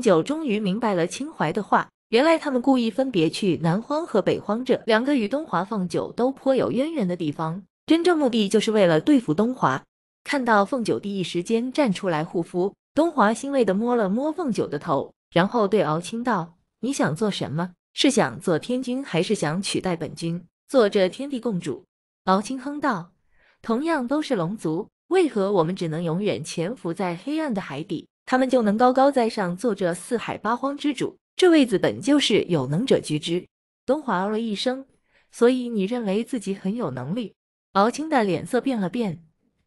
九终于明白了清怀的话，原来他们故意分别去南荒和北荒这两个与东华凤九都颇有渊源的地方，真正目的就是为了对付东华。看到凤九第一时间站出来护肤，东华欣慰的摸了摸凤九的头，然后对敖青道：“你想做什么？是想做天君，还是想取代本君做这天地共主？”敖青哼道：“同样都是龙族，为何我们只能永远潜伏在黑暗的海底？”他们就能高高在上做这四海八荒之主，这位子本就是有能者居之。东华了一声，所以你认为自己很有能力？敖青的脸色变了变，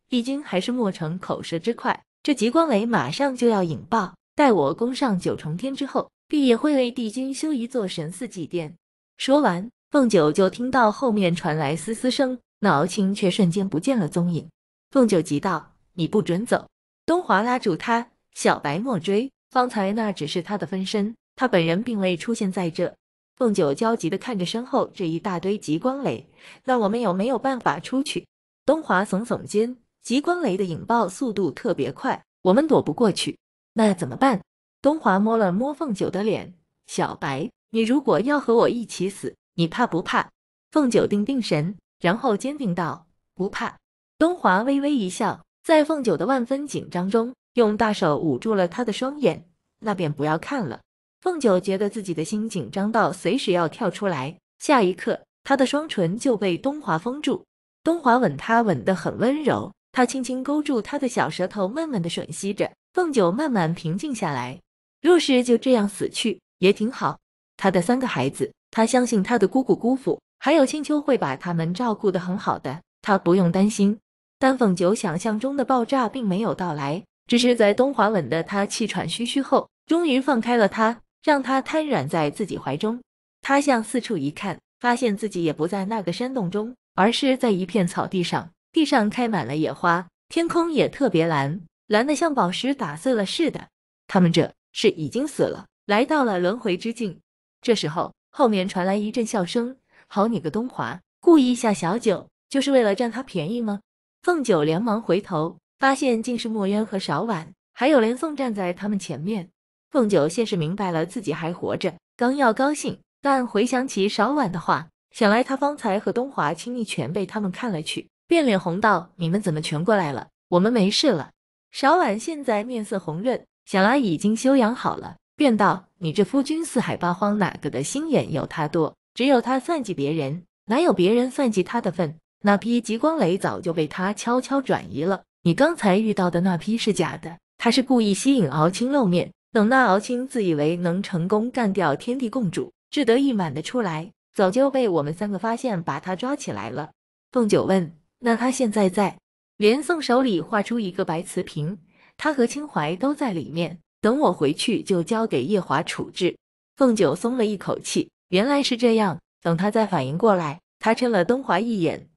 帝君还是莫成口舌之快。这极光雷马上就要引爆，待我攻上九重天之后，必也会为帝君修一座神似祭殿。说完，凤九就听到后面传来嘶嘶声，那敖青却瞬间不见了踪影。凤九急道：“你不准走！”东华拉住他。小白莫追，方才那只是他的分身，他本人并未出现在这。凤九焦急地看着身后这一大堆极光雷，那我们有没有办法出去？东华耸耸肩，极光雷的引爆速度特别快，我们躲不过去，那怎么办？东华摸了摸凤九的脸，小白，你如果要和我一起死，你怕不怕？凤九定定神，然后坚定道：不怕。东华微微一笑，在凤九的万分紧张中。用大手捂住了他的双眼，那便不要看了。凤九觉得自己的心紧张到随时要跳出来。下一刻，他的双唇就被东华封住。东华吻他，吻得很温柔。他轻轻勾住他的小舌头，慢慢的吮吸着。凤九慢慢平静下来。若是就这样死去，也挺好。他的三个孩子，他相信他的姑姑姑父还有青丘会把他们照顾的很好的，他不用担心。但凤九想象中的爆炸并没有到来。只是在东华吻得他气喘吁吁后，终于放开了他，让他瘫软在自己怀中。他向四处一看，发现自己也不在那个山洞中，而是在一片草地上，地上开满了野花，天空也特别蓝，蓝的像宝石打碎了似的。他们这是已经死了，来到了轮回之境。这时候，后面传来一阵笑声：“好你个东华，故意吓小九，就是为了占他便宜吗？”凤九连忙回头。发现竟是墨渊和少婉，还有连宋站在他们前面。凤九先是明白了自己还活着，刚要高兴，但回想起少婉的话，想来他方才和东华亲密，全被他们看了去，便脸红道：“你们怎么全过来了？我们没事了。”少婉现在面色红润，想来已经修养好了，便道：“你这夫君四海八荒哪个的心眼有他多？只有他算计别人，哪有别人算计他的份？那批极光雷早就被他悄悄转移了。”你刚才遇到的那批是假的，他是故意吸引敖青露面，等那敖青自以为能成功干掉天地共主，志得意满的出来，早就被我们三个发现，把他抓起来了。凤九问：“那他现在在？”连宋手里画出一个白瓷瓶，他和清怀都在里面，等我回去就交给夜华处置。凤九松了一口气，原来是这样。等他再反应过来，他嗔了东华一眼：“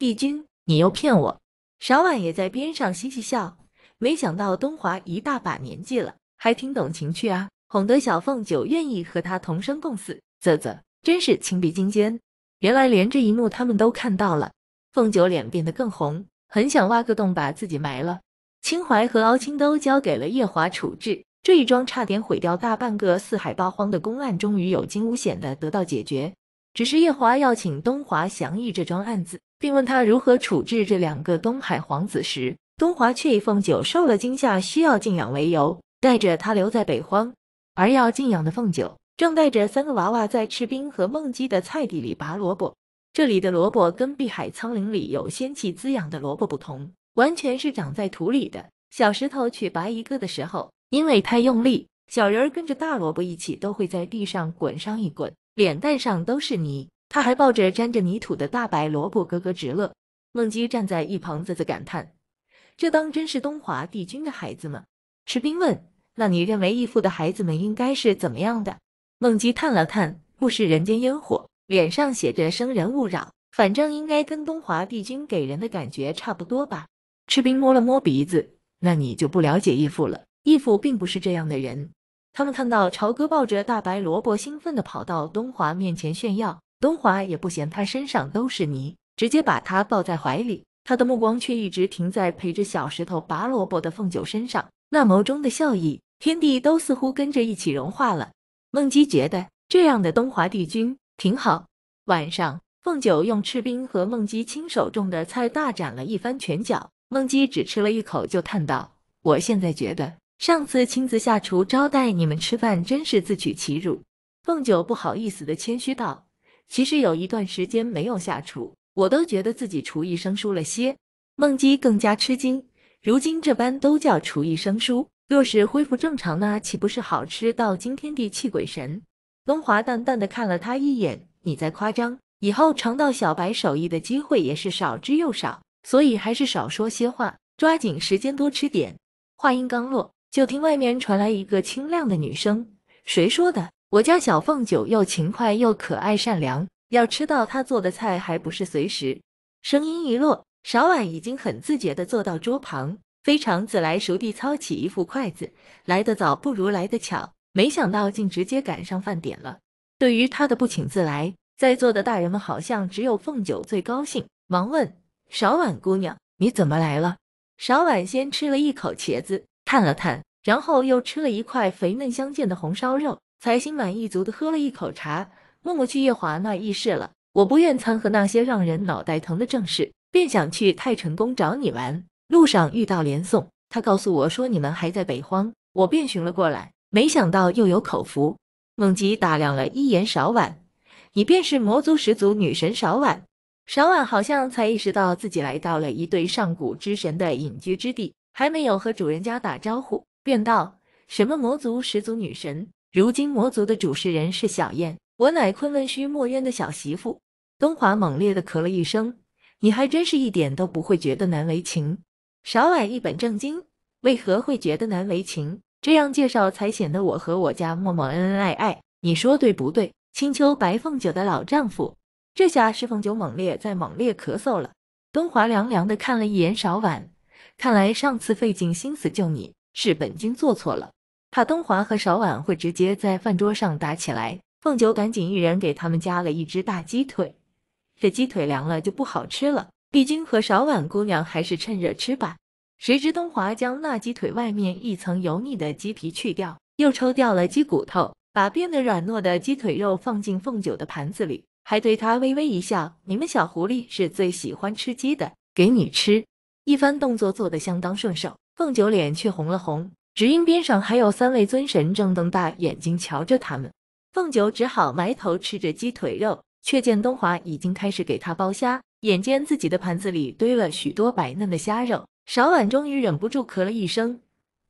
帝君，你又骗我！”少婉也在边上嘻嘻笑，没想到东华一大把年纪了，还挺懂情趣啊，哄得小凤九愿意和他同生共死。啧啧，真是情比金坚。原来连这一幕他们都看到了，凤九脸变得更红，很想挖个洞把自己埋了。清怀和敖青都交给了夜华处置，这一桩差点毁掉大半个四海八荒的公案，终于有惊无险的得到解决。只是夜华要请东华详议这桩案子，并问他如何处置这两个东海皇子时，东华却以凤九受了惊吓，需要静养为由，带着他留在北荒。而要静养的凤九正带着三个娃娃在赤兵和梦姬的菜地里拔萝卜。这里的萝卜跟碧海苍林里有仙气滋养的萝卜不同，完全是长在土里的。小石头去拔一个的时候，因为太用力，小人儿跟着大萝卜一起都会在地上滚上一滚。脸蛋上都是泥，他还抱着沾着泥土的大白萝卜，咯咯直乐。孟姬站在一旁啧啧感叹：“这当真是东华帝君的孩子吗？”池冰问：“那你认为义父的孩子们应该是怎么样的？”孟姬叹了叹，不食人间烟火，脸上写着“生人勿扰”。反正应该跟东华帝君给人的感觉差不多吧。池冰摸了摸鼻子：“那你就不了解义父了，义父并不是这样的人。”他们看到朝哥抱着大白萝卜，兴奋的跑到东华面前炫耀，东华也不嫌他身上都是泥，直接把他抱在怀里。他的目光却一直停在陪着小石头拔萝卜的凤九身上，那眸中的笑意，天地都似乎跟着一起融化了。孟姬觉得这样的东华帝君挺好。晚上，凤九用赤冰和孟姬亲手种的菜大展了一番拳脚，孟姬只吃了一口就叹道：“我现在觉得。”上次亲自下厨招待你们吃饭，真是自取其辱。凤九不好意思的谦虚道：“其实有一段时间没有下厨，我都觉得自己厨艺生疏了些。”孟姬更加吃惊，如今这般都叫厨艺生疏，若是恢复正常，那岂不是好吃到惊天地泣鬼神？东华淡淡的看了他一眼：“你在夸张，以后尝到小白手艺的机会也是少之又少，所以还是少说些话，抓紧时间多吃点。”话音刚落。就听外面传来一个清亮的女声：“谁说的？我家小凤九又勤快又可爱，善良，要吃到她做的菜还不是随时？”声音一落，少婉已经很自觉地坐到桌旁，非常自来熟地操起一副筷子。来得早不如来得巧，没想到竟直接赶上饭点了。对于她的不请自来，在座的大人们好像只有凤九最高兴，忙问少婉姑娘：“你怎么来了？”少婉先吃了一口茄子。探了探，然后又吃了一块肥嫩相间的红烧肉，才心满意足的喝了一口茶，默默去夜华那议事了。我不愿掺和那些让人脑袋疼的正事，便想去太晨宫找你玩。路上遇到连宋，他告诉我说你们还在北荒，我便寻了过来。没想到又有口福。孟吉打量了一眼少婉，你便是魔族始祖女神少婉。少婉好像才意识到自己来到了一对上古之神的隐居之地。还没有和主人家打招呼，便道：“什么魔族始祖女神？如今魔族的主持人是小燕，我乃昆仑虚墨渊的小媳妇。”东华猛烈的咳了一声：“你还真是一点都不会觉得难为情。”少矮一本正经：“为何会觉得难为情？这样介绍才显得我和我家默默恩恩爱爱，你说对不对？”青丘白凤九的老丈夫，这下是凤九猛烈在猛烈咳嗽了。东华凉凉的看了一眼少婉。看来上次费尽心思救你是本君做错了，怕东华和少婉会直接在饭桌上打起来。凤九赶紧一人给他们加了一只大鸡腿，这鸡腿凉了就不好吃了，毕竟和少婉姑娘还是趁热吃吧。谁知东华将那鸡腿外面一层油腻的鸡皮去掉，又抽掉了鸡骨头，把变得软糯的鸡腿肉放进凤九的盘子里，还对他微微一笑：“你们小狐狸是最喜欢吃鸡的，给你吃。”一番动作做得相当顺手，凤九脸却红了红，只因边上还有三位尊神正瞪大眼睛瞧着他们，凤九只好埋头吃着鸡腿肉，却见东华已经开始给他剥虾，眼见自己的盘子里堆了许多白嫩的虾肉，勺婉终于忍不住咳了一声，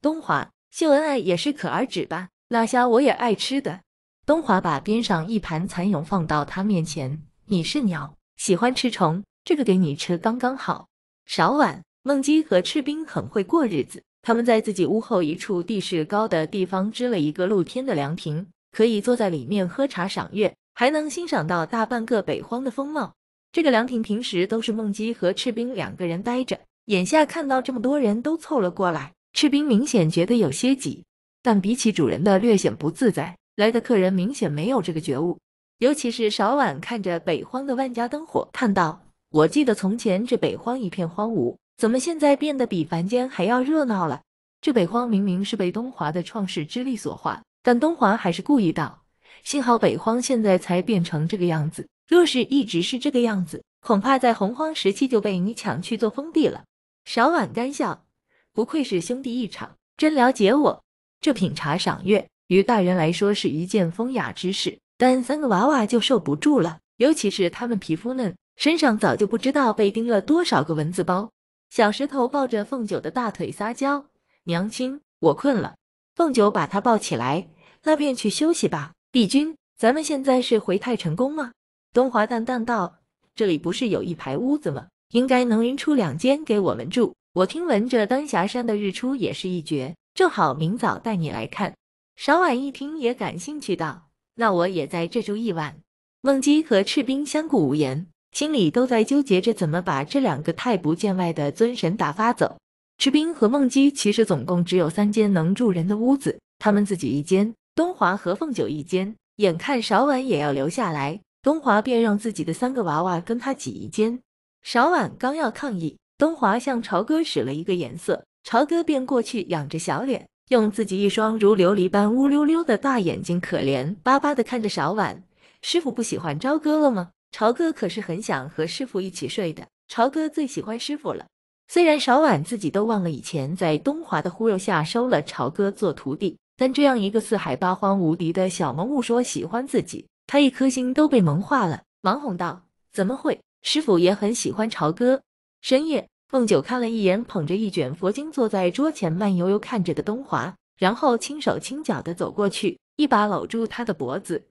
东华秀恩爱也适可而止吧，辣虾我也爱吃的。东华把边上一盘蚕蛹放到他面前，你是鸟，喜欢吃虫，这个给你吃刚刚好，勺婉。孟姬和赤兵很会过日子，他们在自己屋后一处地势高的地方支了一个露天的凉亭，可以坐在里面喝茶赏月，还能欣赏到大半个北荒的风貌。这个凉亭平时都是孟姬和赤兵两个人待着，眼下看到这么多人都凑了过来，赤兵明显觉得有些挤，但比起主人的略显不自在，来的客人明显没有这个觉悟。尤其是少晚看着北荒的万家灯火，叹道：“我记得从前这北荒一片荒芜。”怎么现在变得比凡间还要热闹了？这北荒明明是被东华的创世之力所化，但东华还是故意道：“幸好北荒现在才变成这个样子，若是一直是这个样子，恐怕在洪荒时期就被你抢去做封地了。”少婉干笑：“不愧是兄弟一场，真了解我。这品茶赏月于大人来说是一件风雅之事，但三个娃娃就受不住了，尤其是他们皮肤嫩，身上早就不知道被叮了多少个蚊子包。”小石头抱着凤九的大腿撒娇：“娘亲，我困了。”凤九把他抱起来：“那便去休息吧。”帝君，咱们现在是回太成宫吗？东华淡淡道：“这里不是有一排屋子吗？应该能匀出两间给我们住。我听闻这丹霞山的日出也是一绝，正好明早带你来看。”少婉一听也感兴趣道：“那我也在这住一晚。”梦姬和赤兵相顾无言。心里都在纠结着怎么把这两个太不见外的尊神打发走。池冰和梦姬其实总共只有三间能住人的屋子，他们自己一间，东华和凤九一间，眼看少婉也要留下来，东华便让自己的三个娃娃跟他挤一间。少婉刚要抗议，东华向朝哥使了一个眼色，朝哥便过去仰着小脸，用自己一双如琉璃般乌溜溜的大眼睛可怜巴巴地看着少婉。师傅不喜欢朝哥了吗？朝哥可是很想和师傅一起睡的，朝哥最喜欢师傅了。虽然少婉自己都忘了以前在东华的忽悠下收了朝哥做徒弟，但这样一个四海八荒无敌的小萌物说喜欢自己，他一颗心都被萌化了，忙哄道：“怎么会？师傅也很喜欢朝哥。”深夜，凤九看了一眼捧着一卷佛经坐在桌前慢悠悠看着的东华，然后轻手轻脚的走过去，一把搂住他的脖子，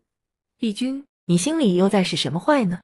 帝君。你心里又在使什么坏呢？